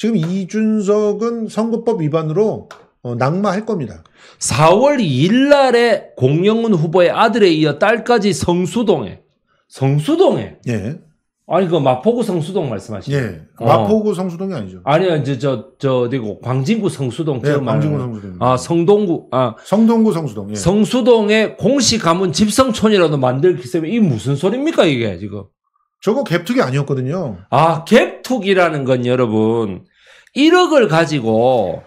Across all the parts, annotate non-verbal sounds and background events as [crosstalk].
지금 이준석은 선거법 위반으로 어, 낙마할 겁니다. 4월 2일 날에 공영훈 후보의 아들에 이어 딸까지 성수동에 성수동에 예. 아니 그 마포구 성수동 말씀하시죠? 예. 어. 마포구 어. 성수동이 아니죠. 아니요 저저 저, 어디고 광진구 성수동. 예, 광진구 성수동. 아 성동구 아 성동구 성수동. 예. 성수동에 공시 가문 집성촌이라도 만들기 때문에 이 무슨 소리입니까 이게 지금? 저거 갭투기 아니었거든요. 아 갭투기라는 건 여러분 1억을 가지고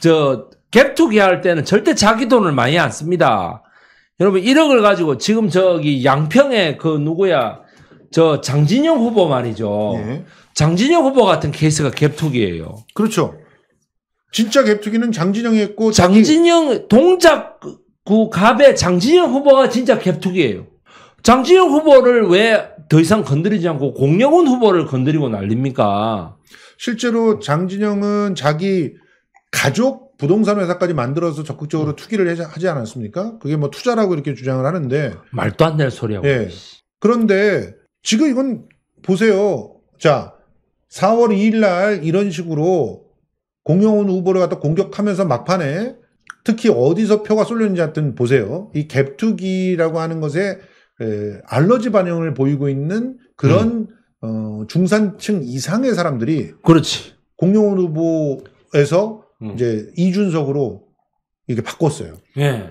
저 갭투기 할 때는 절대 자기 돈을 많이 안 씁니다. 여러분 1억을 가지고 지금 저기 양평에 그 누구야 저 장진영 후보 말이죠. 예. 장진영 후보 같은 케이스가 갭투기예요. 그렇죠. 진짜 갭투기는 장진영이 했고 장진영 동작구 갑의 장진영 후보가 진짜 갭투기예요. 장진영 후보를 왜 더 이상 건드리지 않고 공영훈 후보를 건드리고 난립니까? 실제로 장진영은 자기 가족 부동산 회사까지 만들어서 적극적으로 투기를 하지 않았습니까? 그게 뭐 투자라고 이렇게 주장을 하는데 말도 안 될 소리하고. 예. 그런데 지금 이건 보세요. 자, 4월 2일 날 이런 식으로 공영훈 후보를 갖다 공격하면서 막판에 특히 어디서 표가 쏠렸는지 하여튼 보세요. 이 갭투기라고 하는 것에 에, 예, 알러지 반응을 보이고 있는 그런 음. 어, 중산층 이상의 사람들이 그렇지. 공룡 후보에서 음. 이제 이준석으로 이렇게 바꿨어요. 예.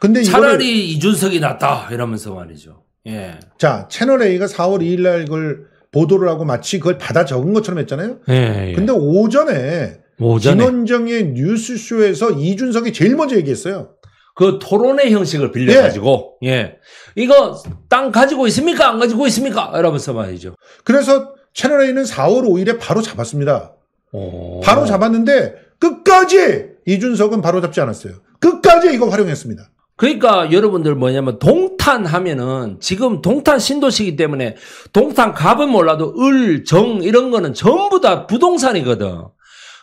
근데 차라리 이걸... 이준석이 낫다 이러면서 말이죠. 예. 자 채널 A가 4월 2일날 그걸 보도를 하고 마치 그걸 받아 적은 것처럼 했잖아요. 예, 예. 근데 오전에 오전에. 김원정의 뉴스쇼에서 이준석이 제일 먼저 얘기했어요. 그 토론의 형식을 빌려가지고, 예. 예. 이거 땅 가지고 있습니까? 안 가지고 있습니까? 이러면서 말이죠. 그래서 채널A는 4월 5일에 바로 잡았습니다. 오. 어. 바로 잡았는데 끝까지 이준석은 바로 잡지 않았어요. 끝까지 이거 활용했습니다. 그러니까 여러분들 뭐냐면 동탄 하면은 지금 동탄 신도시기 이 때문에 동탄 갑은 몰라도 을, 정 이런 거는 전부 다 부동산이거든.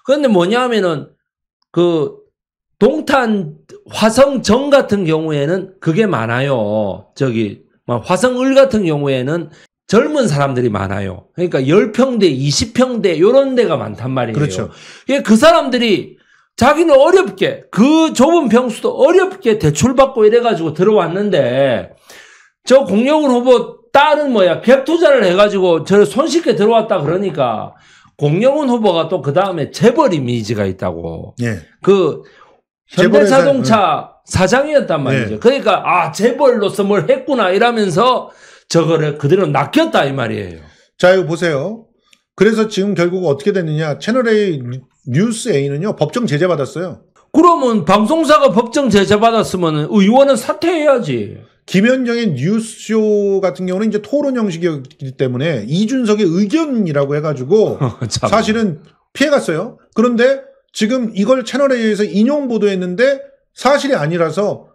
그런데 뭐냐 면은그 동탄 화성정 같은 경우에는 그게 많아요. 저기 화성을 같은 경우에는 젊은 사람들이 많아요. 그러니까 10평대, 20평대 요런 데가 많단 말이에요. 그렇죠. 그 사람들이 자기는 어렵게 그 좁은 평수도 어렵게 대출받고 이래가지고 들어왔는데 저공룡훈 후보 딸은 뭐야 갭 투자를 해가지고 저를 손쉽게 들어왔다 그러니까 공룡은 후보가 또 그 다음에 재벌 이미지가 있다고. 예. 그 현대자동차 사장이었단 말이죠. 네. 그러니까 아 재벌로서 뭘 했구나 이러면서 저거를 그대로 낚였다 이 말이에요. 자 이거 보세요. 그래서 지금 결국 어떻게 됐느냐 채널 A 뉴스 A는요 법정 제재 받았어요. 그러면 방송사가 법정 제재 받았으면 의원은 사퇴해야지. 김현정의 뉴스쇼 같은 경우는 이제 토론 형식이기 때문에 이준석의 의견이라고 해가지고 [laughs] 어, 사실은 피해갔어요. 그런데 지금 이걸 채널에 의해서 인용 보도했는데 사실이 아니라서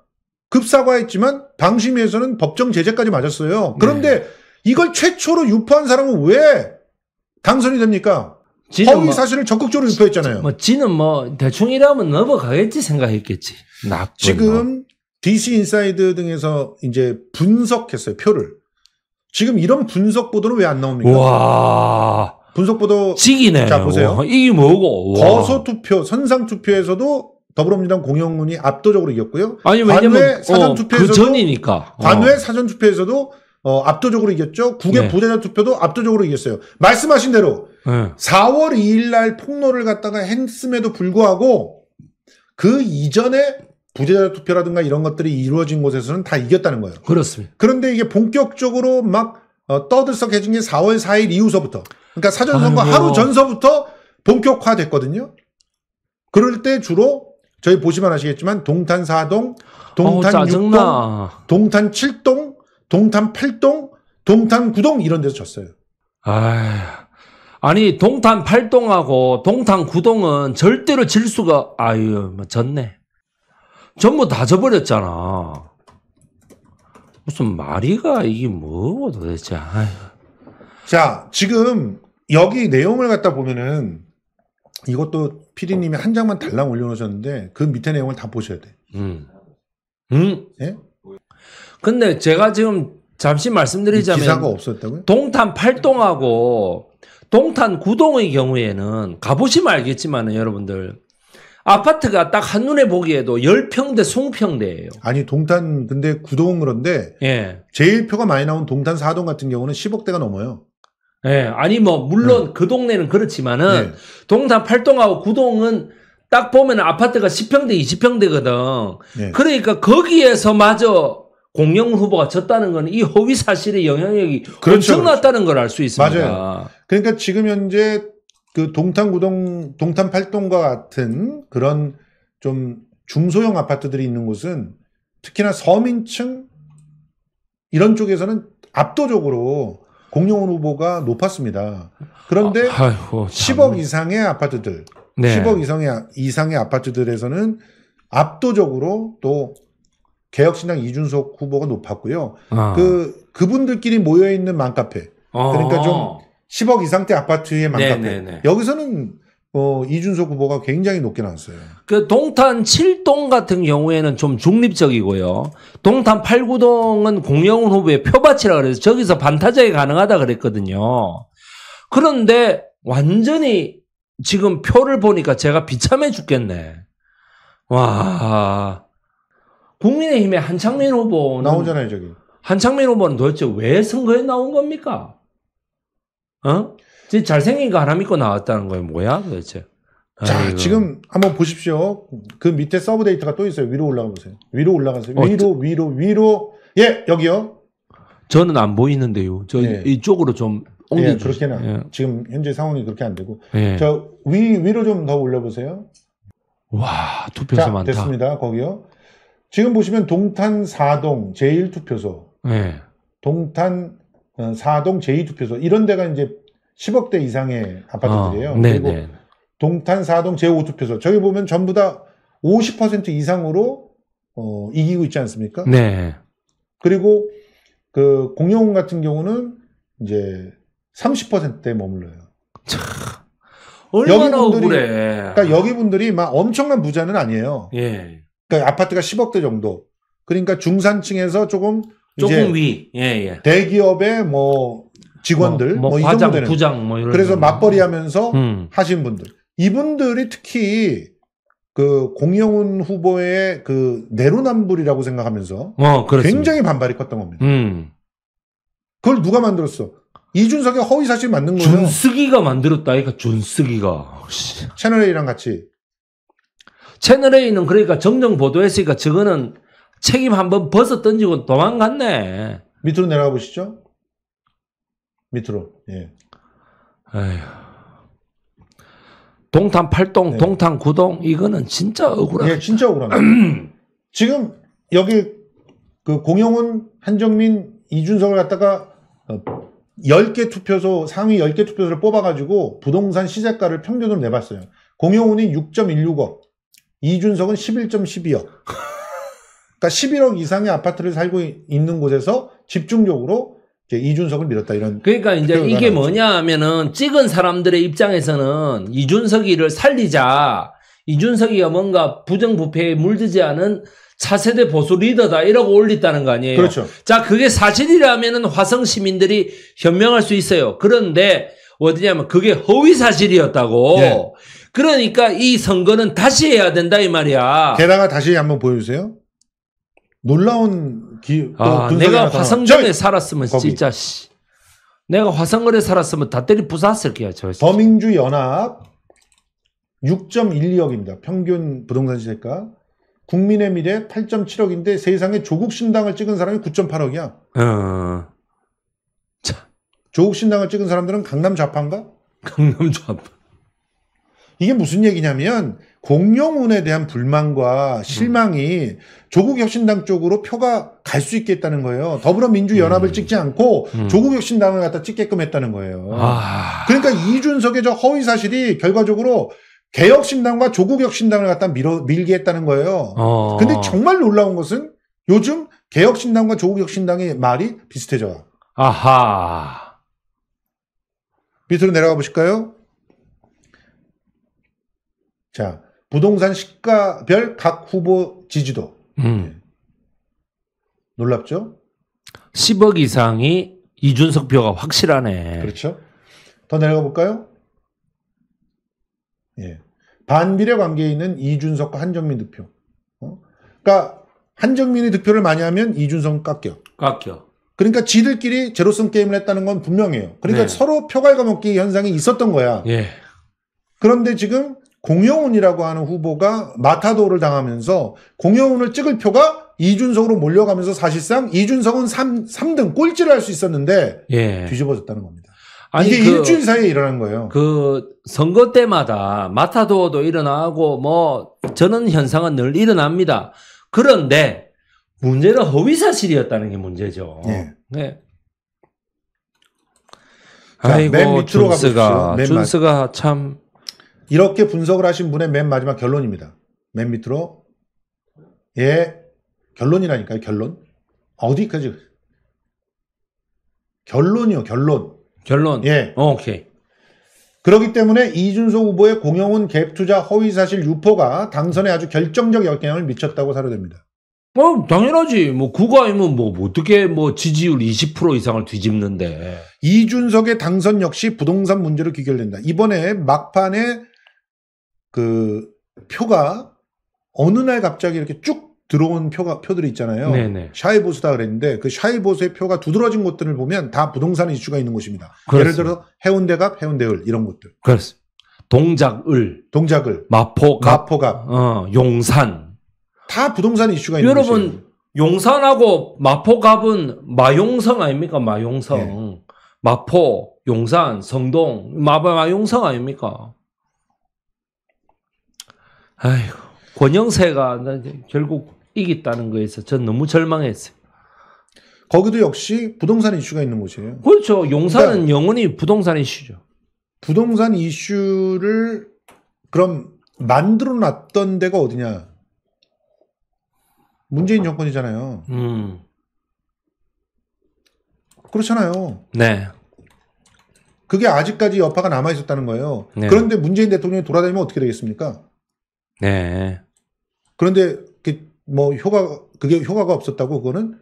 급사과했지만 방심위에서는 법정 제재까지 맞았어요. 그런데 네. 이걸 최초로 유포한 사람은 왜 당선이 됩니까? 허위 뭐, 사실을 적극적으로 유포했잖아요. 뭐 지는 뭐 대충 이라면 넘어가겠지 생각했겠지. 나쁜 지금 DC 인사이드 등에서 이제 분석했어요 표를. 지금 이런 분석 보도는 왜 안 나옵니까? 와 분석 보도 직이네. 자 보세요. 이게 뭐고? 거소 투표, 선상 투표에서도 더불어민주당 공영군이 압도적으로 이겼고요. 아니 왜냐면 관외 사전 어, 투표에서도 그 전이니까. 어. 관외 사전 투표에서도 어, 압도적으로 이겼죠. 국외 네. 부재자 투표도 압도적으로 이겼어요. 말씀하신 대로 네. 4월 2일 날 폭로를 갖다가 했음에도 불구하고 그 이전에 부재자 투표라든가 이런 것들이 이루어진 곳에서는 다 이겼다는 거예요. 그렇습니다. 그런데 이게 본격적으로 막 어, 떠들썩해진 게 4월 4일 이후서부터 그러니까 사전선거 하루 전서부터 본격화됐거든요. 그럴 때 주로 저희 보시면 아시겠지만 동탄 4동, 동탄 어, 6동, 동탄 7동, 동탄 8동, 동탄 9동 이런 데서 졌어요. 아 아니 동탄 8동하고 동탄 9동은 절대로 질 수가 아유 뭐 졌네. 전부 다 져버렸잖아. 무슨 말이가 이게 뭐고 도대체. 아유. 자 지금 여기 내용을 갖다 보면은 이것도 피디님이 한 장만 달랑 올려놓으셨는데 그 밑에 내용을 다 보셔야 돼. 음. 음. 예? 근데 제가 지금 잠시 말씀드리자면 기사가 없었다고요? 동탄 팔동하고 동탄 구동의 경우에는 가보시면 알겠지만 여러분들 아파트가 딱 한눈에 보기에도 10평대 20평대예요. 아니 동탄 근데 구동은 그런데 예. 제일 표가 많이 나온 동탄 사동 같은 경우는 10억대가 넘어요. 예, 아니 뭐 물론 네. 그 동네는 그렇지만은 네. 동탄 팔동하고 구동은 딱 보면 아파트가 10평대, 20평대거든. 네. 그러니까 거기에서마저 공영 후보가 졌다는 건 이 허위 사실의 영향력이 그렇죠, 그렇죠. 엄청났다는 그렇죠. 걸알 수 있습니다. 맞아요. 그러니까 지금 현재 그 동탄 구동, 동탄 팔동과 같은 그런 좀 중소형 아파트들이 있는 곳은 특히나 서민층 이런 쪽에서는 압도적으로 공룡 후보가 높았습니다. 그런데 아, 아이고, 10억 이상의 아파트들, 네. 10억 이상의, 이상의 아파트들에서는 압도적으로 또 개혁신당 이준석 후보가 높았고요. 아. 그, 그분들끼리 모여있는 맘카페. 어. 그러니까 좀 10억 이상대 아파트의 맘카페. 네네네. 네, 네. 여기서는 어, 이준석 후보가 굉장히 높게 나왔어요. 그 동탄 7동 같은 경우에는 좀 중립적이고요. 동탄 8, 9동은 공영훈 후보의 표밭이라 그래서 저기서 반타작이 가능하다 그랬거든요. 그런데 완전히 지금 표를 보니까 제가 비참해 죽겠네. 와. 국민의힘의 한창민 후보 나오잖아요, 저기. 한창민 후보는 도대체 왜 선거에 나온 겁니까? 어? 잘생긴 거 하나 믿고 나왔다는 거예요. 뭐야 도대체. 자, 아이고. 지금 한번 보십시오. 그 밑에 서브 데이터가 또 있어요. 위로 올라가 보세요. 위로 올라가세요. 어, 위로, 어, 위로, 위로. 예, 여기요. 저는 안 보이는데요. 저 예. 이쪽으로 좀 옮겨 예, 그렇게는 예. 지금 현재 상황이 그렇게 안 되고. 예. 저 위, 위로 좀 더 올려보세요. 와, 투표소 자, 많다. 됐습니다. 거기요. 지금 보시면 동탄 4동 제1투표소. 예. 동탄 4동 어, 제2투표소. 이런 데가 이제 10억대 이상의 아파트들이에요. 어, 그리고 네. 동탄, 4동 제5투표소 저기 보면 전부 다 50% 이상으로 어, 이기고 있지 않습니까? 네. 그리고 그 공영 같은 경우는 이제 3 0대 머물러요. 참. 얼마나 여기 분들이, 억울해. 그러니까 여기 분들이 막 엄청난 부자는 아니에요. 예. 그러니까 아파트가 10억대 정도. 그러니까 중산층에서 조금 조금 위. 예, 예. 대기업의 뭐 직원들 뭐, 뭐, 뭐 과장, 정도 부장 뭐 이런 그래서 맞벌이 하면서 음. 하신 분들 이분들이 특히 그 공영훈 후보의 그 내로남불이라고 생각하면서 어, 굉장히 반발이 컸던 겁니다. 음. 그걸 누가 만들었어? 이준석의 허위 사실 만든 거예요. 준쓰기가 만들었다. 그러니까 준쓰기가 채널 A랑 같이 채널 A는 그러니까 정정 보도했으니까 저거는 책임 한번 벗어 던지고 도망갔네. 밑으로 내려가 보시죠. 밑으로. 예. 에휴. 동탄 8동, 네. 동탄 9동 이거는 진짜 억울하다. 예, 진짜 억울합니다. [clears throat] 지금 여기 그 공영훈, 한정민, 이준석을 갖다가 10개 어, 투표소, 상위 10개 투표소를 뽑아가지고 부동산 시세가를 평균으로 내봤어요. 공영훈이 6.16억, 이준석은 11.12억. 그러니까 11억 이상의 아파트를 살고 있는 곳에서 집중적으로 이준석을 밀었다 이런. 그러니까 이제 이게 뭐냐 하면은 찍은 사람들의 입장에서는 이준석이를 살리자. 이준석이가 뭔가 부정부패에 물들지 않은 차세대 보수 리더다 이러고 올렸다는 거 아니에요. 그렇죠. 자, 그게 사실이라면은 화성 시민들이 현명할 수 있어요. 그런데 어디냐면 그게 허위 사실이었다고. 예. 그러니까 이 선거는 다시 해야 된다 이 말이야. 게다가 다시 한번 보여주세요. 놀라운 기. 아, 그 내가 화성전에 살았으면 거기. 진짜 씨. 내가 화성거에 살았으면 다 때리 부쌌을 사 거야 저. 범인주 연합 6.12억입니다. 평균 부동산 시세가 국민의 미래 8.7억인데 세상에 조국 신당을 찍은 사람이 9.8억이야. 어. 자. 조국 신당을 찍은 사람들은 강남 좌파인가? 강남 좌파. 이게 무슨 얘기냐면 공영운에 대한 불만과 실망이 음. 조국혁신당 쪽으로 표가 갈 수 있겠다는 거예요. 더불어민주연합을 음. 찍지 않고 음. 조국혁신당을 갖다 찍게끔 했다는 거예요. 아... 그러니까 이준석의 저 허위 사실이 결과적으로 개혁신당과 조국혁신당을 갖다 밀어, 밀게 했다는 거예요. 어... 근데 정말 놀라운 것은 요즘 개혁신당과 조국혁신당의 말이 비슷해져요. 아하. 밑으로 내려가 보실까요? 자, 부동산 시가별 각 후보 지지도. 음. 예. 놀랍죠? 10억 이상이 이준석 표가 확실하네. 그렇죠. 더 내려가 볼까요? 예. 반비례 관계에 있는 이준석과 한정민 득표. 어? 그러니까 한정민이 득표를 많이 하면 이준석 깎여. 깎여. 그러니까 지들끼리 제로섬 게임을 했다는 건 분명해요. 그러니까 네. 서로 표갈가먹기 현상이 있었던 거야. 예. 그런데 지금 공영훈이라고 하는 후보가 마타도를 당하면서 공영훈을 찍을 표가 이준석으로 몰려가면서 사실상 이준석은 3, 3등 꼴찌를 할 수 있었는데 예. 뒤집어졌다는 겁니다. 아니, 이게 그, 일주일 사이에 일어난 거예요. 그 선거 때마다 마타도도 일어나고 뭐 저는 현상은 늘 일어납니다. 그런데 문제는 허위 사실이었다는 게 문제죠. 예. 네. 자, 아이고 준스가 준스가 참 이렇게 분석을 하신 분의 맨 마지막 결론입니다. 맨 밑으로 예 결론이라니까요. 결론 어디까지 결론이요. 결론 결론 예 어, 오케이 그렇기 때문에 이준석 후보의 공영훈 갭투자 허위사실 유포가 당선에 아주 결정적 영향을 미쳤다고 사료됩니다. 어, 당연하지. 뭐, 국가이면 뭐, 뭐, 어떻게 뭐, 지지율 20% 이상을 뒤집는데. 이준석의 당선 역시 부동산 문제로 귀결된다. 이번에 막판에 그 표가 어느 날 갑자기 이렇게 쭉 들어온 표가 표들이 있잖아요. 네네. 샤이 보수다 그랬는데 그 샤이 보수의 표가 두드러진 곳들을 보면 다 부동산 이슈가 있는 곳입니다. 그렇습니다. 예를 들어 서 해운대갑, 해운대을 이런 곳들. 그렇습니다. 동작을, 동작을, 마포갑, 마포갑, 어, 용산 다 부동산 이슈가 있는 여러분, 곳이에요. 여러분 용산하고 마포갑은 마용성 아닙니까? 마용성, 네. 마포, 용산, 성동, 마마 용성 아닙니까? 아휴, 권영세가 결국 이겼다는 거에서 전 너무 절망했어요. 거기도 역시 부동산 이슈가 있는 곳이에요. 그렇죠. 용산은 그러니까 영원히 부동산 이슈죠. 부동산 이슈를 그럼 만들어 놨던 데가 어디냐? 문재인 정권이잖아요. 음. 그렇잖아요. 네. 그게 아직까지 여파가 남아 있었다는 거예요. 네. 그런데 문재인 대통령이 돌아다니면 어떻게 되겠습니까? 네. 그런데 그뭐 효과 그게 효과가 없었다고 그거는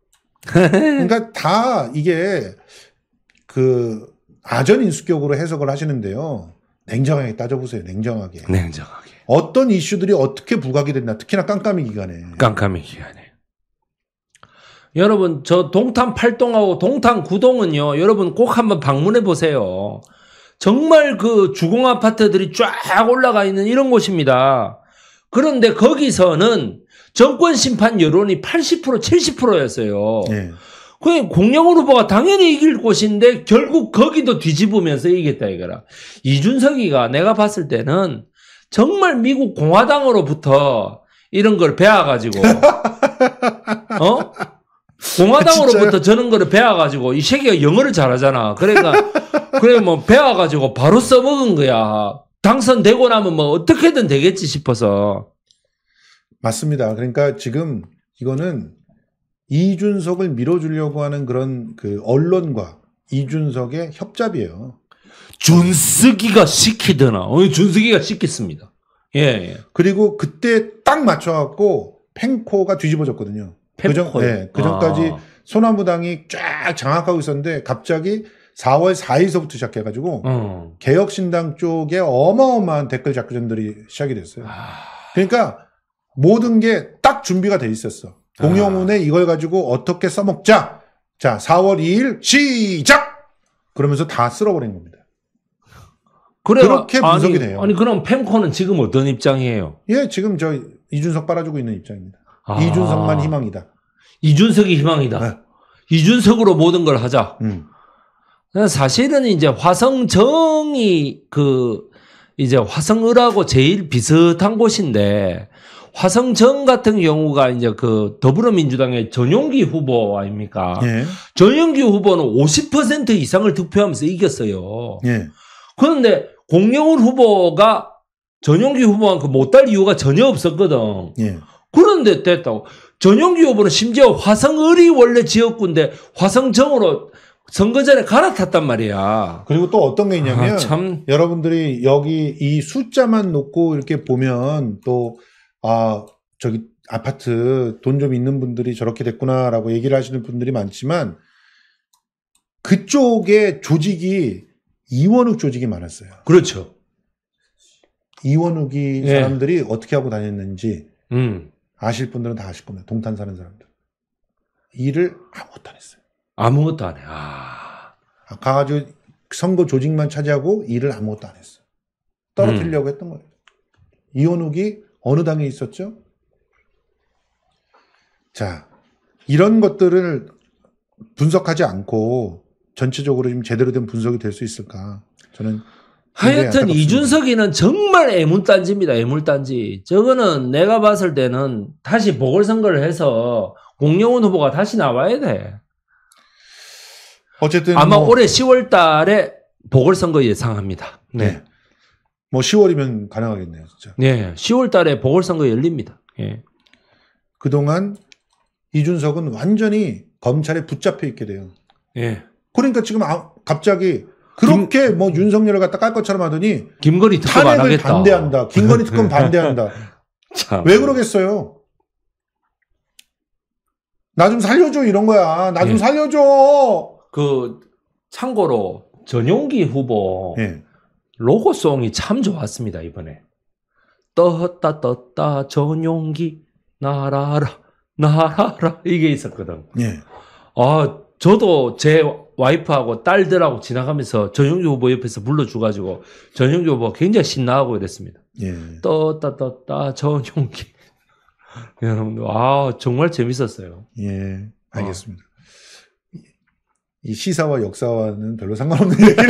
[laughs] 그러니까 다 이게 그 아전 인수격으로 해석을 하시는데요. 냉정하게 따져보세요. 냉정하게. 냉정하게. 어떤 이슈들이 어떻게 부각이 됐나. 특히나 깜깜이 기간에. 깜깜이 기간에. 여러분, 저 동탄 팔동하고 동탄 구동은요, 여러분 꼭 한번 방문해 보세요. 정말 그 주공 아파트들이 쫙 올라가 있는 이런 곳입니다. 그런데 거기서는 정권 심판 여론이 80% 70%였어요. 네. 예. 그 공영 으로보가 당연히 이길 곳인데 결국 거기도 뒤집으면서 이겼다 이거라. 이준석이가 내가 봤을 때는 정말 미국 공화당으로부터 이런 걸 배워가지고 [laughs] 어 공화당으로부터 아, 저는 거를 배워가지고 이 새끼가 영어를 잘하잖아. 그러니까 [laughs] 그래 뭐 배워가지고 바로 써먹은 거야. 당선되고 나면 뭐 어떻게든 되겠지 싶어서. 맞습니다. 그러니까 지금 이거는 이준석을 밀어주려고 하는 그런 그 언론과 이준석의 협잡이에요. 준석이가 시키더나. 어, 준석이가 시켰습니다. 예, 예. 그리고 그때 딱 맞춰갖고 팽코가 뒤집어졌거든요. 그, 네, 그 전까지 아. 소나무당이 쫙 장악하고 있었는데 갑자기 4월 4일서부터 시작해가지고 어. 개혁신당 쪽에 어마어마한 댓글 작전들이 시작이 됐어요. 아. 그러니까 모든 게 딱 준비가 돼 있었어. 공영훈의 아. 이걸 가지고 어떻게 써먹자. 자, 4월 2일 시작. 그러면서 다 쓸어버린 겁니다. 그래, 그렇게 분석이 아니, 돼요. 아니 그럼 펜코는 지금 어떤 입장이에요? 예, 지금 저 이준석 빨아주고 있는 입장입니다. 아. 이준석만 희망이다. 이준석이 희망이다. 네. 이준석으로 모든 걸 하자. 음. 그러니까 사실은 이제 화성정이 그 이제 화성을하고 제일 비슷한 곳인데 화성정 같은 경우가 이제 그 더불어민주당의 전용기 후보 아닙니까? 예. 전용기 후보는 50% 이상을 득표하면서 이겼어요. 예. 그런데 공영훈 후보가 전용기 후보만큼 못딸 이유가 전혀 없었거든. 예. 그런데 됐다고. 전용기 후보는 심지어 화성을이 원래 지역구인데 화성정으로 선거 전에 갈아탔단 말이야. 그리고 또 어떤 게 있냐면 아, 참. 여러분들이 여기 이 숫자만 놓고 이렇게 보면 또아 저기 아파트 돈 좀 있는 분들이 저렇게 됐구나라고 얘기를 하시는 분들이 많지만 그쪽에 조직이 이원욱 조직이 많았어요. 그렇죠. 이원욱이 예. 사람들이 어떻게 하고 다녔는지 음. 아실 분들은 다 아실 겁니다. 동탄 사는 사람들. 일을 아무것도 안 했어요. 아무것도 안 해. 아. 아 가가지고 선거 조직만 차지하고 일을 아무것도 안 했어요. 떨어뜨리려고 음. 했던 거예요. 이혼욱이 어느 당에 있었죠? 자, 이런 것들을 분석하지 않고 전체적으로 좀 제대로 된 분석이 될 수 있을까? 저는 하여튼 이준석이는 정말 애물단지입니다. 애물단지. 저거는 내가 봤을 때는 다시 보궐선거를 해서 공영훈 후보가 다시 나와야 돼. 어쨌든 아마 뭐... 올해 10월 달에 보궐선거 예상합니다. 네. 네. 뭐 10월이면 가능하겠네요, 진짜. 네. 예, 10월 달에 보궐선거 열립니다. 예. 그동안 이준석은 완전히 검찰에 붙잡혀 있게 돼요. 예. 그러니까 지금 아, 갑자기 그렇게 김, 뭐 윤석열을 갖다 깔 것처럼 하더니 김건희 특검 안 하겠다. 반대한다. 김건희 [laughs] 특검 반대한다. 왜 그러겠어요? 나 좀 살려줘 이런 거야. 나좀 예. 살려줘. 그 참고로 전용기 후보 예. 로고송이 참 좋았습니다 이번에. 떴다 떴다 전용기 날아라날아라 이게 있었거든. 예. 아 저도 제 와이프하고 딸들하고 지나가면서 전용주 후보 옆에서 불러줘가지고 전용주 후보 굉장히 신나하고 이랬습니다. 떴다 예. 떴다 아, 전용기. [laughs] 여러분, 아 정말 재밌었어요. 예, 알겠습니다. 어. 이 시사와 역사와는 별로 상관없는 얘기를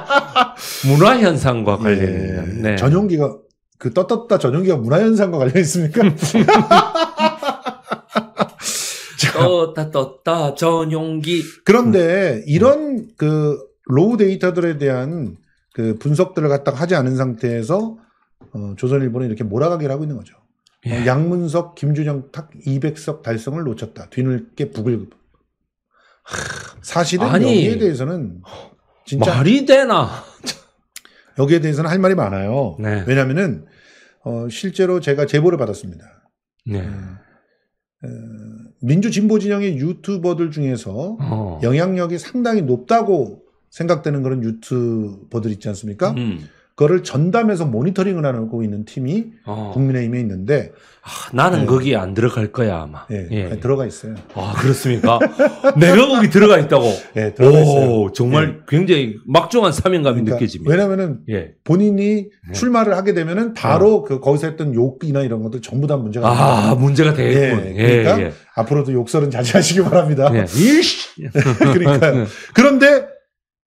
[laughs] 문화 현상과 관련된 예, 네. 전용기가 그 떴떴다 전용기가 문화 현상과 관련 있습니까? [laughs] 떴다 떴다 전용기. 그런데 음. 음. 이런 그 로우 데이터들에 대한 그 분석들을 갖다가 하지 않은 상태에서 어, 조선일보는 이렇게 몰아가기를 하고 있는 거죠. 어, 예. 어, 양문석, 김준영 탁 200석 달성을 놓쳤다. 뒤늦게 북을 하, 사실은 아니, 여기에 대해서는 진짜 말이 되나? [laughs] 여기에 대해서는 할 말이 많아요. 네. 왜냐하면은 어, 실제로 제가 제보를 받았습니다. 네. 음, 어, 민주 진보 진영의 유튜버들 중에서 어. 영향력이 상당히 높다고 생각되는 그런 유튜버들 있지 않습니까? 음. 그거를 전담해서 모니터링을 하고 있는 팀이 어. 국민의힘에 있는데 아, 나는 네. 거기에 안 들어갈 거야 아마. 네, 예. 예. 들어가 있어요. 아 그렇습니까? [laughs] 내가 거기 들어가 있다고. 네, 들어가 오, 있어요. 정말 예. 굉장히 막중한 사명감이 그러니까, 느껴집니다. 왜냐하면은 예. 본인이 네. 출마를 하게 되면은 바로 어. 그 거기서 했던 욕이나 이런 것들 전부 다 문제가. 아 문제가 예, 되겠군. 그러니까 앞으로도 욕설은 자제하시기 바랍니다. [laughs] 그러니까 [laughs] 그런데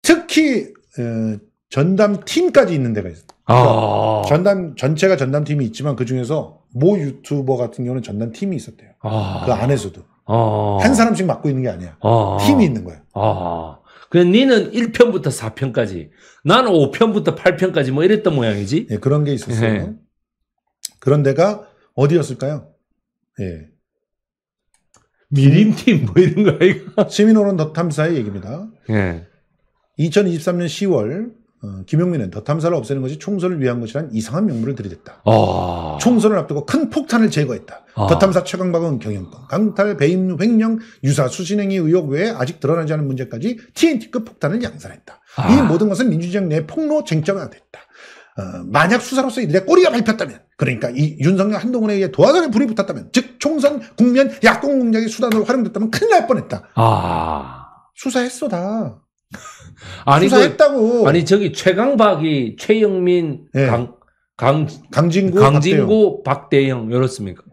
특히 에, 어, 전담 팀까지 있는 데가 있어요. 아. 그러니까 아. 전담 전체가 전담 팀이 있지만 그 중에서 모 유튜버 같은 경우는 전담 팀이 있었대요. 아. 그 안에서도 아. 한 사람씩 맡고 있는 게 아니야. 아. 팀이 있는 거야. 아. 그래 니는 1편부터 4편까지 나는 5편부터 8편까지 뭐 이랬던 모양이지. 예, 그런 게 있었어요. 네. 그런 데가 어디였을까요? 예. 미림팀 뭐 이런 거 아이가? 시민호론 더 탐사의 얘기입니다. 예. 2023년 10월 어, 김용민은 더 탐사를 없애는 것이 총선을 위한 것이란 이상한 명분을 들이댔다. 어... 총선을 앞두고 큰 폭탄을 제거했다. 어... 더 탐사 최강박은 경영권, 강탈, 배임, 횡령, 유사 수신행위 의혹 외에 아직 드러나지 않은 문제까지 TNT급 폭탄을 양산했다. 아... 이 모든 것은 민주주의내 폭로 쟁점화 됐다. 어, 만약 수사로서 이들의 꼬리가 밟혔다면 그러니까 이 윤석열 한동훈에 의해 도화선에 불이 붙었다면 즉 총선 국면 약권 공작의 수단으로 활용됐다면 큰일 날 뻔했다. 아... 수사했어 다. 아니 그 수사했다고. 그, 아니 저기 최강박이 최영민 네. 강, 강 강진구 강진구 박대영, 박대영 이렇습니까?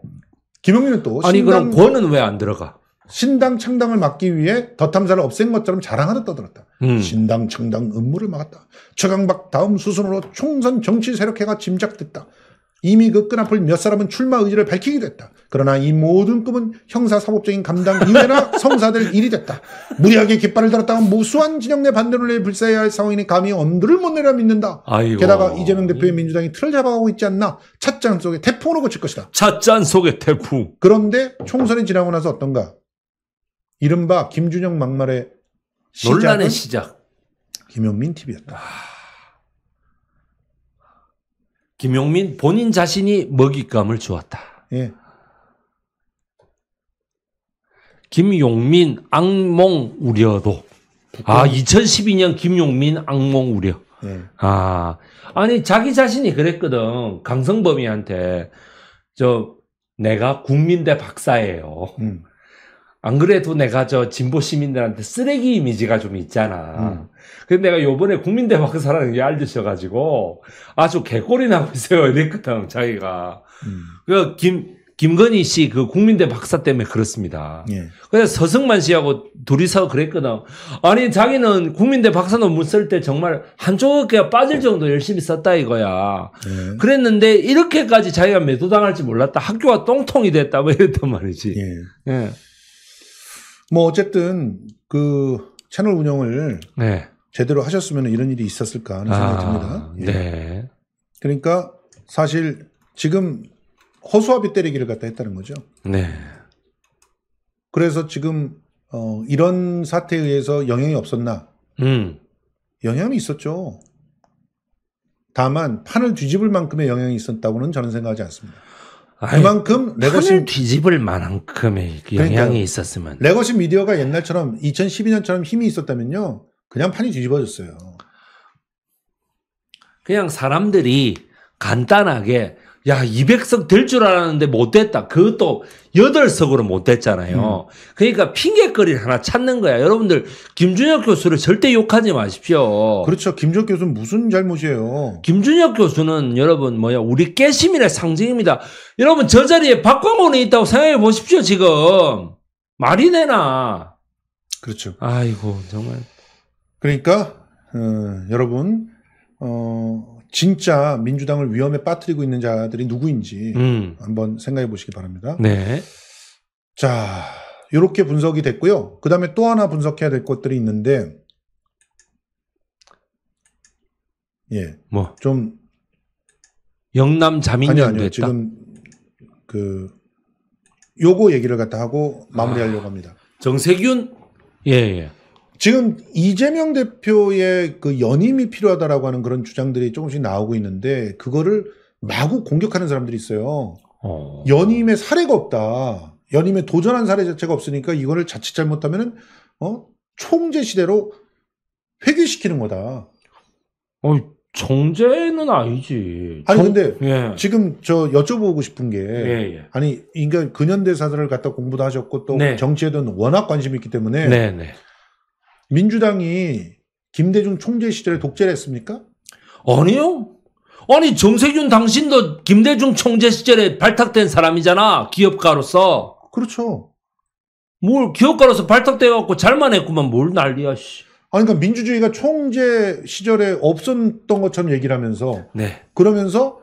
김용민은 또 아니 신당, 그럼 권은 왜 안 들어가? 신당 창당을 막기 위해 더 탐사를 없앤 것처럼 자랑하듯 떠들었다. 음. 신당 창당 음모를 막았다. 최강박 다음 수순으로 총선 정치 세력화가 짐작됐다. 이미 그 끈앞을 몇 사람은 출마 의지를 밝히기도 했다. 그러나 이 모든 꿈은 형사사법적인 감당 이외나 [laughs] 성사될 일이 됐다. 무리하게 깃발을 들었다가 무수한 진영 내 반대를 내 불사해야 할 상황이니 감히 엄두를 못 내려 믿는다. 아이고. 게다가 이재명 대표의 민주당이 틀을 잡아가고 있지 않나 찻잔 속에 태풍으로 고칠 것이다. 찻잔 속에 태풍. 그런데 총선이 지나고 나서 어떤가? 이른바 김준영 막말의 시작은 논란의 시작. 김용민 TV였다. 아... 김용민 본인 자신이 먹잇감을 주었다. 예. 김용민 악몽 우려도. 아, 2012년 김용민 악몽 우려. 예. 아, 아니, 자기 자신이 그랬거든. 강성범이한테. 저, 내가 국민대 박사예요. 음. 안 그래도 내가 저 진보 시민들한테 쓰레기 이미지가 좀 있잖아. 음. 근데 내가 요번에 국민대박사라는 게 알려져가지고 아주 개꼴이 나고 있어요. 엘리크탕 자기가. 음. 그러니 김, 김건희 씨 그 국민대 박사 때문에 그렇습니다. 예. 그래서 서승만 씨하고 둘이서 그랬거든. 아니 자기는 국민대 박사 논문 쓸때 정말 한쪽에 빠질 정도 열심히 썼다 이거야. 예. 그랬는데 이렇게까지 자기가 매도당할지 몰랐다. 학교가 똥통이 됐다 뭐 이랬단 말이지. 예. 예. 뭐 어쨌든 그 채널 운영을 예. 제대로 하셨으면 이런 일이 있었을까 하는 생각이 아, 듭니다. 예. 네. 그러니까 사실 지금 허수아비 때리기를 갖다 했다는 거죠. 네. 그래서 지금 어, 이런 사태에 의해서 영향이 없었나? 음. 영향이 있었죠. 다만 판을 뒤집을 만큼의 영향이 있었다고는 저는 생각하지 않습니다. 아니, 그만큼 레거시 판을 뒤집을 만큼의 영향이 그러니까 있었으면 레거시 미디어가 옛날처럼 2012년처럼 힘이 있었다면요. 그냥 판이 뒤집어졌어요. 그냥 사람들이 간단하게 야 200석 될 줄 알았는데 못 됐다. 그것도 8석으로 못 됐잖아요. 음. 그러니까 핑계거리를 하나 찾는 거야. 여러분들 김준혁 교수를 절대 욕하지 마십시오. 그렇죠. 김준혁 교수는 무슨 잘못이에요? 김준혁 교수는 여러분 뭐야 우리 깨심이의 상징입니다. 여러분 저 자리에 박광원는 있다고 생각해 보십시오 지금. 말이 되나? 그렇죠. 아이고 정말. 그러니까 어, 여러분 어, 진짜 민주당을 위험에 빠뜨리고 있는 자들이 누구인지 음. 한번 생각해 보시기 바랍니다. 네. 자, 이렇게 분석이 됐고요. 그 다음에 또 하나 분석해야 될 것들이 있는데, 예, 뭐 좀 영남 자민연대 지금 그 요거 얘기를 갖다 하고 마무리하려고 아, 합니다. 정세균, 예, 예. 지금 이재명 대표의 그 연임이 필요하다라고 하는 그런 주장들이 조금씩 나오고 있는데 그거를 마구 공격하는 사람들이 있어요. 어. 연임의 사례가 없다. 연임에 도전한 사례 자체가 없으니까 이거를 자칫 잘못하면어 총재 시대로 회귀시키는 거다. 어정재는 아니지. 아니 근데 예. 지금 저 여쭤보고 싶은 게 예, 예. 아니 인간 근현대사를 갖다 공부도 하셨고 또 네. 정치에도 워낙 관심이 있기 때문에 네, 네. 민주당이 김대중 총재 시절에 독재를 했습니까? 아니요. 아니 정세균 당신도 김대중 총재 시절에 발탁된 사람이잖아. 기업가로서. 그렇죠. 뭘 기업가로서 발탁돼 갖고 잘만 했구만 뭘 난리야 씨. 아니 그러니까 민주주의가 총재 시절에 없었던 것처럼 얘기를 하면서 네. 그러면서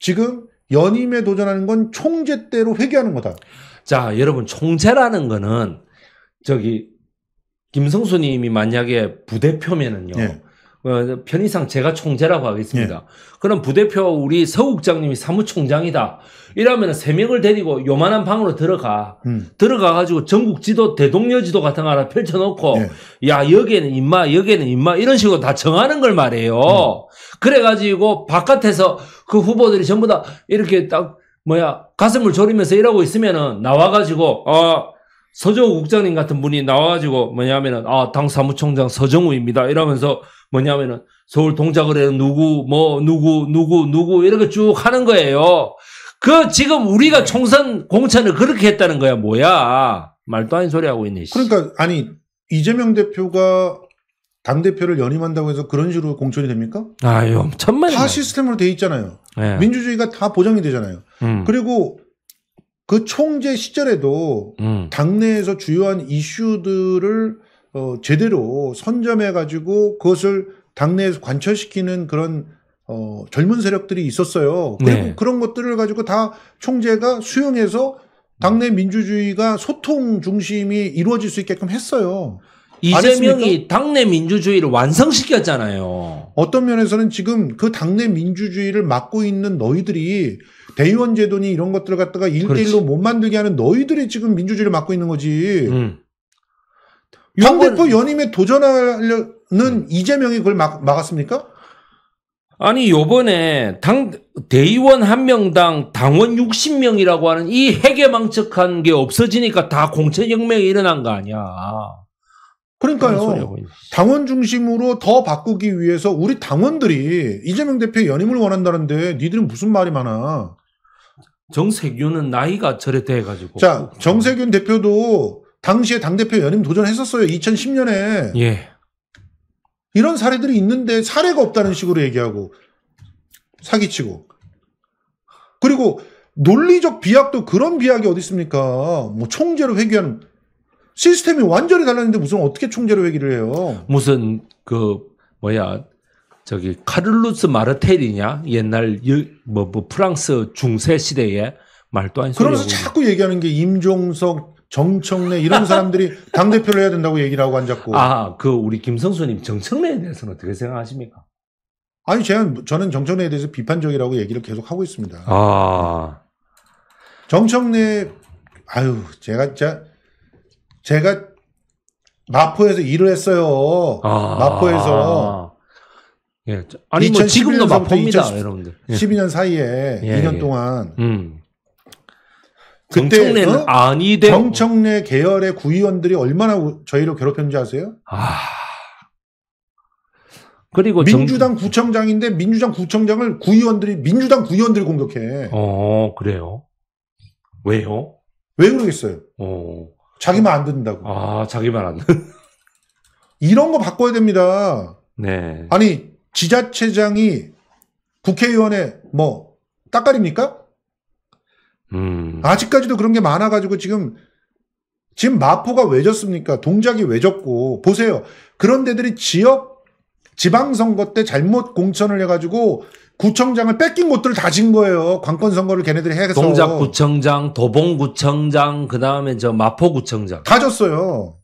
지금 연임에 도전하는 건 총재 때로 회귀하는 거다. 자, 여러분 총재라는 거는 저기 김성수 님이 만약에 부대표면은요. 예. 어, 편의상 제가 총재라고 하겠습니다. 예. 그럼 부대표 우리 서국장님이 사무총장이다. 이러면 세 명을 데리고 요만한 방으로 들어가. 음. 들어가가지고 전국 지도, 대동여 지도 같은 거 하나 펼쳐놓고, 예. 야, 여기에는 임마, 여기에는 임마, 이런 식으로 다 정하는 걸 말이에요. 음. 그래가지고 바깥에서 그 후보들이 전부 다 이렇게 딱, 뭐야, 가슴을 졸이면서 일하고 있으면은 나와가지고, 어, 서정욱 국장님 같은 분이 나와가지고 뭐냐면은 아 당 사무총장 서정우입니다 이러면서 뭐냐면은 서울 동작을에 해 누구 뭐 누구 누구 누구 이렇게 쭉 하는 거예요. 그 지금 우리가 네. 총선 공천을 그렇게 했다는 거야 뭐야 말도 아닌 소리 하고 있네. 그러니까 아니 이재명 대표가 당 대표를 연임한다고 해서 그런 식으로 공천이 됩니까? 아유 엄청만 다 시스템으로 돼 있잖아요. 네. 민주주의가 다 보장이 되잖아요. 음. 그리고 그 총재 시절에도 음. 당내에서 주요한 이슈들을 어, 제대로 선점해 가지고 그것을 당내에서 관철시키는 그런 어, 젊은 세력들이 있었어요. 그리고 네. 그런 것들을 가지고 다 총재가 수용해서 당내 민주주의가 소통 중심이 이루어질 수 있게끔 했어요. 이재명이 당내 민주주의를 완성시켰잖아요. 어떤 면에서는 지금 그 당내 민주주의를 맡고 있는 너희들이 대의원 제도니 이런 것들 을 갖다가 일대일로못 만들게 하는 너희들이 지금 민주주의를 막고 있는 거지. 음. 윤 대표 연임에 도전하려는 음. 이재명이 그걸 막, 막았습니까? 아니 요번에 당 대의원 한 명당 당원 60명이라고 하는 이핵에망측한게 없어지니까 다 공천혁명이 일어난 거 아니야. 그러니까요. 당원 중심으로 더 바꾸기 위해서 우리 당원들이 이재명 대표 연임을 원한다는데 니들은 무슨 말이 많아. 정세균은 나이가 저랬대 해가지고. 자, 정세균 대표도 당시에 당대표 연임 도전했었어요. 2010년에. 예. 이런 사례들이 있는데 사례가 없다는 식으로 얘기하고 사기치고. 그리고 논리적 비약도 그런 비약이 어디 있습니까? 뭐 총재로 회귀하는 시스템이 완전히 달랐는데 무슨 어떻게 총재로 회귀를 해요? 무슨 그 뭐야 저기 카를루스 마르텔이냐 옛날 뭐, 뭐 프랑스 중세 시대에 말도 안 그러면서 소리하고. 자꾸 얘기하는 게 임종석 정청래 이런 [laughs] 사람들이 당 대표를 해야 된다고 얘기를 하고 앉았고 아그 우리 김성수님 정청래에 대해서는 어떻게 생각하십니까? 아니 저는 저는 정청래에 대해서 비판적이라고 얘기를 계속 하고 있습니다. 아 정청래 아유 제가 제 제가 마포에서 일을 했어요. 아. 마포에서 예. 아니 뭐 지금도 막 봅니다, 여러분들. 예. 12년 사이에 예, 2년 예. 동안 음. 그때 어? 아니 된 정청래 계열의 구의원들이 얼마나 저희를 괴롭혔는지 아세요? 아. 그리고 민주당 정... 구청장인데 민주당 구청장을 구의원들이 민주당 구의원들이 공격해. 어, 그래요. 왜요? 왜 그러겠어요? 어. 자기만 안 듣는다고. 아, 자기만 안 듣. 는 이런 거 바꿔야 됩니다. 네. 아니 지자체장이 국회의원의 뭐 딱가립니까? 음. 아직까지도 그런 게 많아가지고 지금 지금 마포가 왜 졌습니까? 동작이 왜 졌고 보세요. 그런 데들이 지역 지방선거 때 잘못 공천을 해가지고 구청장을 뺏긴 곳들을 다 진 거예요. 관권 선거를 걔네들이 해서 동작구청장, 도봉구청장, 그 다음에 저 마포구청장 다 졌어요.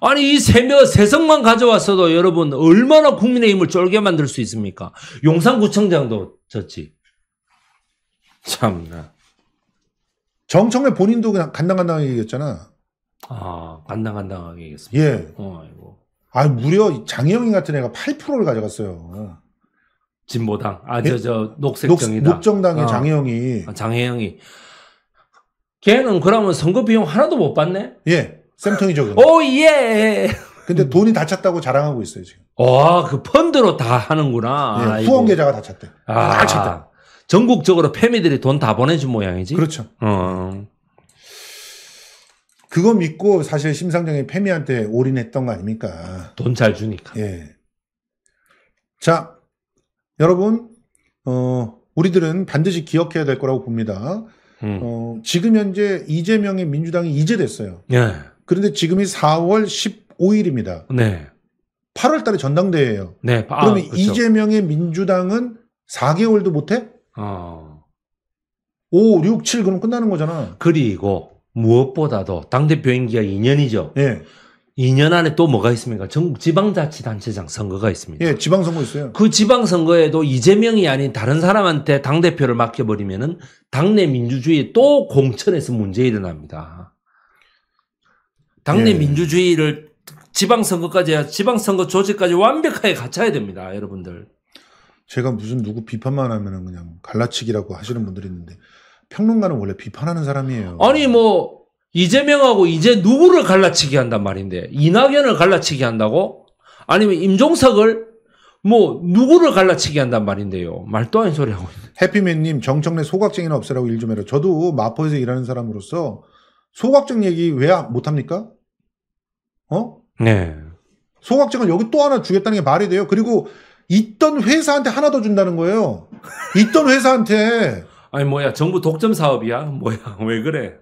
아니 이 세 명 세성만 가져왔어도 여러분 얼마나 국민의힘을 쫄게 만들 수 있습니까? 용산구청장도 졌지. 참나. 정청래 본인도 그냥 간당간당하게 얘기했잖아. 아 간당간당하게 얘기했습니다. 예. 어, 아이고아 무려 장혜영이 같은 애가 8%를 가져갔어요. 진보당. 아 저저 예? 녹색정이다. 녹정당의 아, 장혜영이. 아, 장혜영이. 걔는 그러면 선거 비용 하나도 못 받네. 예. 쌤통이 적은. 오, 예. 근데 돈이 다찼다고 자랑하고 있어요, 지금. 와, 그 펀드로 다 하는구나. 예, 후원 계좌가 다찼대 아, 다쳤다. 전국적으로 패미들이 돈 다 보내준 모양이지? 그렇죠. 어. 그거 믿고 사실 심상정이 패미한테 올인했던 거 아닙니까? 돈 잘 주니까. 예. 자, 여러분, 어, 우리들은 반드시 기억해야 될 거라고 봅니다. 음. 어, 지금 현재 이재명의 민주당이 이제 됐어요. 예. 그런데 지금이 4월 15일입니다. 네. 8월 달에 전당대회예요. 네. 아, 그러면 그렇죠. 이재명의 민주당은 4개월도 못 해? 어. 5, 6, 7 그럼 끝나는 거잖아. 그리고 무엇보다도 당대표 임기가 2년이죠. 예. 2년 안에 또 뭐가 있습니까? 전국 지방자치단체장 선거가 있습니다. 예, 지방선거 있어요. 그 지방선거에도 이재명이 아닌 다른 사람한테 당대표를 맡겨버리면은 당내 민주주의또 공천에서 문제 일어납니다. 당내 예. 민주주의를 지방선거까지 야 지방선거 조직까지 완벽하게 갖춰야 됩니다. 여러분들. 제가 무슨 누구 비판만 하면은 그냥 갈라치기라고 하시는 분들이 있는데 평론가는 원래 비판하는 사람이에요. 아니 뭐 이재명하고 이제 누구를 갈라치기 한단 말인데 이낙연을 갈라치기 한다고? 아니면 임종석을 뭐 누구를 갈라치기 한단 말인데요. 말도 안 소리하고 있는. 해피맨님 정청래 소각쟁이나 없애라고 일 좀 해라. 저도 마포에서 일하는 사람으로서 소각증 얘기 왜 못합니까? 어? 네. 소각증을 여기 또 하나 주겠다는 게 말이 돼요. 그리고 있던 회사한테 하나 더 준다는 거예요. 있던 회사한테. 아니 뭐야 정부 독점 사업이야? 뭐야 [laughs] 왜 그래?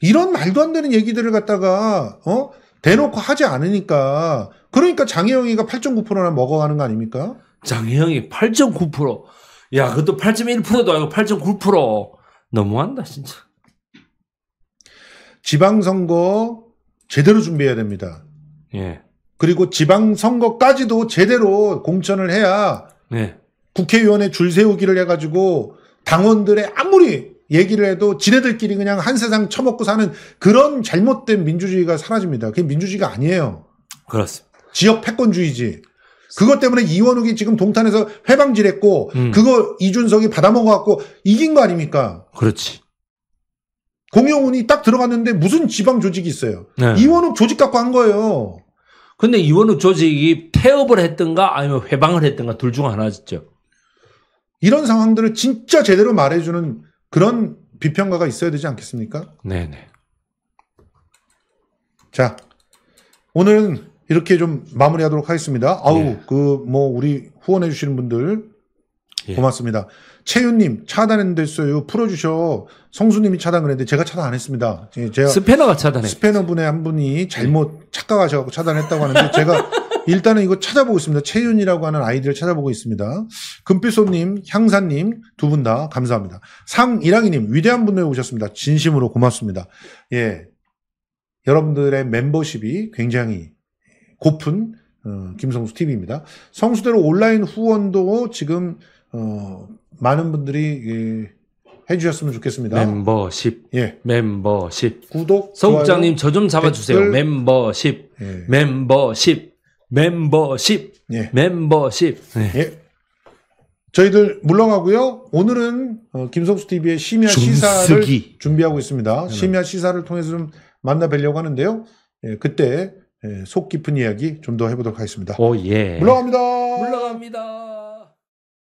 이런 말도 안 되는 얘기들을 갖다가 어 대놓고 하지 않으니까 그러니까 장혜영이가 8.9%나 먹어가는 거 아닙니까? 장혜영이 8.9%. 야 그것도 8.1%도 아니고 8.9%. 너무한다 진짜. 지방선거 제대로 준비해야 됩니다. 예. 그리고 지방선거까지도 제대로 공천을 해야 네. 국회의원의 줄 세우기를 해가지고 당원들의 아무리 얘기를 해도 지네들끼리 그냥 한 세상 처먹고 사는 그런 잘못된 민주주의가 사라집니다. 그게 민주주의가 아니에요. 그렇습니다. 지역 패권주의지. 그것 때문에 이원욱이 지금 동탄에서 회방질했고 음. 그거 이준석이 받아먹어갖고 이긴 거 아닙니까? 그렇지. 공영훈이 딱 들어갔는데 무슨 지방 조직이 있어요. 네. 이원욱 조직 갖고 한 거예요. 근데 이원욱 조직이 폐업을 했든가 아니면 회방을 했든가 둘 중 하나였죠. 이런 상황들을 진짜 제대로 말해주는 그런 비평가가 있어야 되지 않겠습니까? 네네. 자, 오늘은 이렇게 좀 마무리하도록 하겠습니다. 아우, 예. 그뭐 우리 후원해 주시는 분들 예. 고맙습니다. 예. 최윤님 차단됐어요 풀어주셔. 성수님이 차단을 했는데 제가 차단 안 했습니다. 예, 제가 스패너가 차단했 스패너 분의 한 분이 잘못 착각하셔서 차단했다고 하는데 제가 [laughs] 일단은 이거 찾아보고 있습니다. 최윤이라고 하는 아이디를 찾아보고 있습니다. 금빛손님, 향사님 두 분 다 감사합니다. 상이랑이님 위대한 분들 오셨습니다. 진심으로 고맙습니다. 예, 여러분들의 멤버십이 굉장히 고픈 어, 김성수 TV입니다. 성수대로 온라인 후원도 지금 어, 많은 분들이 예, 해주셨으면 좋겠습니다. 멤버십. 예. 멤버십. 구독. 서국장님 저 좀 잡아주세요. 댓글. 멤버십. 예. 멤버십. 멤버십. 예. 멤버십. 예. 예. 저희들 물러가고요. 오늘은 어, 김성수 TV의 심야 시사를 준비하고 있습니다. 네. 심야 시사를 통해서 좀 만나 뵈려고 하는데요. 예, 그때 예, 속 깊은 이야기 좀 더 해보도록 하겠습니다. 오 예. 물러갑니다. 물러갑니다.